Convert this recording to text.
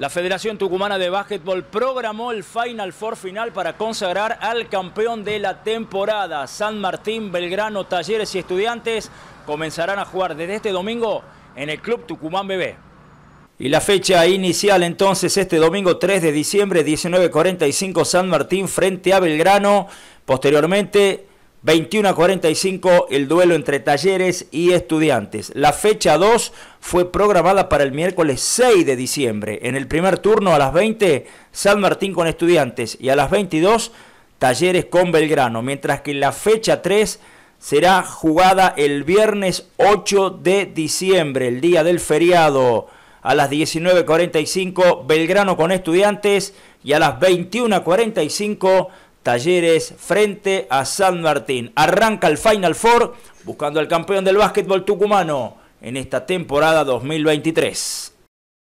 La Federación Tucumana de Básquetbol programó el Final Four final para consagrar al campeón de la temporada. San Martín, Belgrano, Talleres y Estudiantes comenzarán a jugar desde este domingo en el Club Tucumán Bebé. Y la fecha inicial entonces este domingo 3 de diciembre 19.45 San Martín frente a Belgrano. Posteriormente 21 45 el duelo entre Talleres y Estudiantes. La fecha 2 fue programada para el miércoles 6 de diciembre. En el primer turno a las 20 San Martín con Estudiantes y a las 22 Talleres con Belgrano, mientras que la fecha 3 será jugada el viernes 8 de diciembre, el día del feriado. A las 19.45 Belgrano con Estudiantes y a las 21.45 Talleres frente a San Martín. Arranca el Final Four buscando al campeón del básquetbol tucumano en esta temporada 2023.